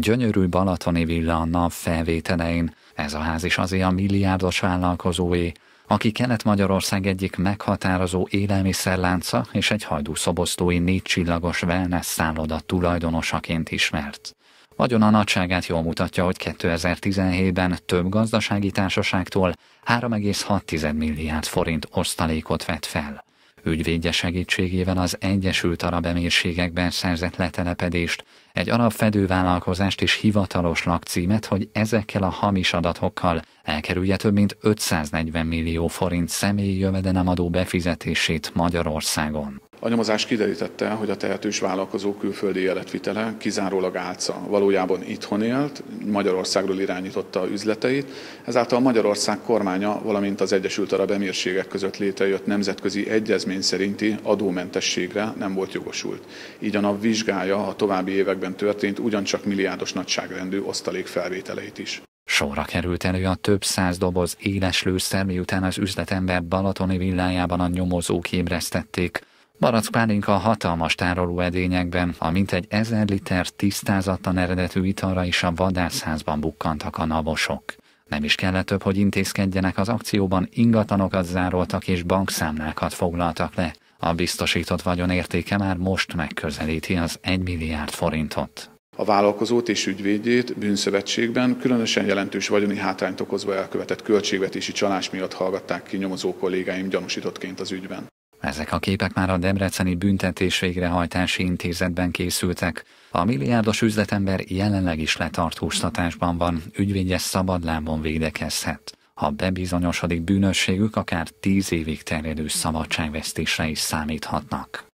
gyönyörű balatoni villa a nap felvételein. Ez a ház is azért a milliárdos vállalkozói, aki Kelet-Magyarország egyik meghatározó élelmiszerlánca és egy négy csillagos wellness szálloda tulajdonosaként ismert. a nagyságát jól mutatja, hogy 2017-ben több gazdasági társaságtól 3,6 milliárd forint osztalékot vett fel. Ügyvédje segítségével az Egyesült Arab Emírségekben szerzett letelepedést, egy arab fedővállalkozást és hivatalos lakcímet, hogy ezekkel a hamis adatokkal elkerülje több mint 540 millió forint személyi jövedelemadó befizetését Magyarországon. A nyomozás kiderítette, hogy a tehetős vállalkozó külföldi életvitele kizárólag álca. Valójában itthon élt, Magyarországról irányította üzleteit, ezáltal Magyarország kormánya, valamint az Egyesült Arab Emírségek között létrejött nemzetközi egyezmény szerinti adómentességre nem volt jogosult. Így a nap vizsgálja a további években történt ugyancsak milliárdos nagyságrendű osztalék felvételeit is. Sorra került elő a több száz doboz éles lőszer, miután az üzletember Balatoni villájában a nyomozók ébresztették. Barack Pálinka hatalmas tároló edényekben, a mintegy ezer liter tisztázatlan eredetű italra is a vadászházban bukkantak a navosok. Nem is kellett több, hogy intézkedjenek az akcióban, ingatlanokat zároltak és bankszámlákat foglaltak le. A biztosított vagyon értéke már most megközelíti az 1 milliárd forintot. A vállalkozót és ügyvédjét bűnszövetségben különösen jelentős vagyoni hátrányt okozva elkövetett költségvetési csalás miatt hallgatták ki nyomozó kollégáim gyanúsítottként az ügyben. Ezek a képek már a Debreceni Büntetés Végrehajtási Intézetben készültek. A milliárdos üzletember jelenleg is letartóztatásban van, ügyvédje szabadlábon védekezhet. Ha bebizonyosodik bűnösségük, akár tíz évig terjedő szabadságvesztésre is számíthatnak.